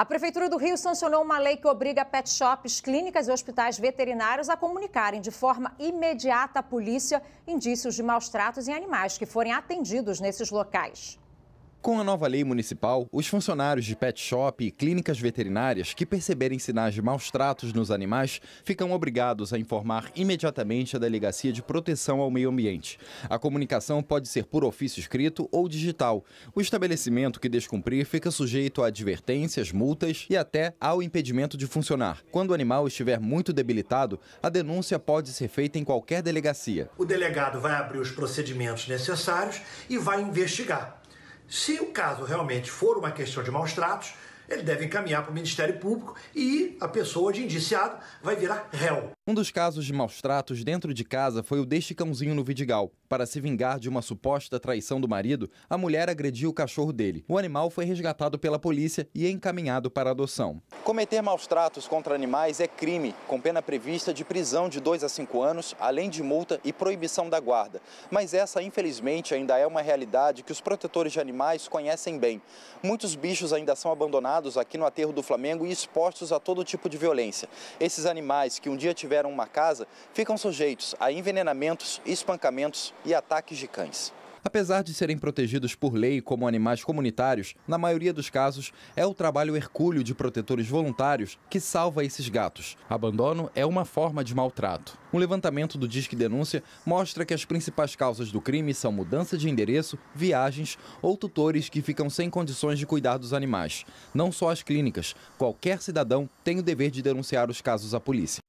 A Prefeitura do Rio sancionou uma lei que obriga pet shops, clínicas e hospitais veterinários a comunicarem de forma imediata à polícia indícios de maus tratos em animais que forem atendidos nesses locais. Com a nova lei municipal, os funcionários de pet shop e clínicas veterinárias que perceberem sinais de maus tratos nos animais ficam obrigados a informar imediatamente a Delegacia de Proteção ao Meio Ambiente. A comunicação pode ser por ofício escrito ou digital. O estabelecimento que descumprir fica sujeito a advertências, multas e até ao impedimento de funcionar. Quando o animal estiver muito debilitado, a denúncia pode ser feita em qualquer delegacia. O delegado vai abrir os procedimentos necessários e vai investigar se o caso realmente for uma questão de maus tratos, ele deve encaminhar para o Ministério Público e a pessoa de indiciado vai virar réu. Um dos casos de maus tratos dentro de casa foi o deste cãozinho no Vidigal. Para se vingar de uma suposta traição do marido, a mulher agrediu o cachorro dele. O animal foi resgatado pela polícia e encaminhado para adoção. Cometer maus tratos contra animais é crime, com pena prevista de prisão de 2 a 5 anos, além de multa e proibição da guarda. Mas essa, infelizmente, ainda é uma realidade que os protetores de animais conhecem bem. Muitos bichos ainda são abandonados abandonados aqui no aterro do Flamengo e expostos a todo tipo de violência. Esses animais que um dia tiveram uma casa ficam sujeitos a envenenamentos, espancamentos e ataques de cães. Apesar de serem protegidos por lei como animais comunitários, na maioria dos casos é o trabalho hercúleo de protetores voluntários que salva esses gatos. Abandono é uma forma de maltrato. Um levantamento do Disque Denúncia mostra que as principais causas do crime são mudança de endereço, viagens ou tutores que ficam sem condições de cuidar dos animais. Não só as clínicas, qualquer cidadão tem o dever de denunciar os casos à polícia.